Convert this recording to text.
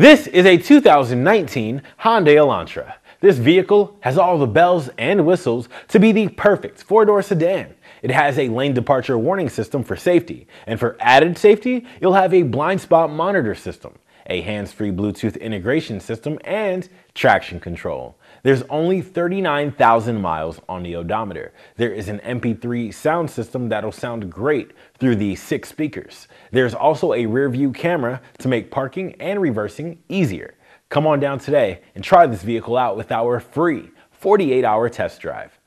This is a 2019 Hyundai Elantra. This vehicle has all the bells and whistles to be the perfect four-door sedan. It has a lane departure warning system for safety, and for added safety, you'll have a blind spot monitor system a hands-free Bluetooth integration system, and traction control. There's only 39,000 miles on the odometer. There is an MP3 sound system that'll sound great through the six speakers. There's also a rear view camera to make parking and reversing easier. Come on down today and try this vehicle out with our free 48 hour test drive.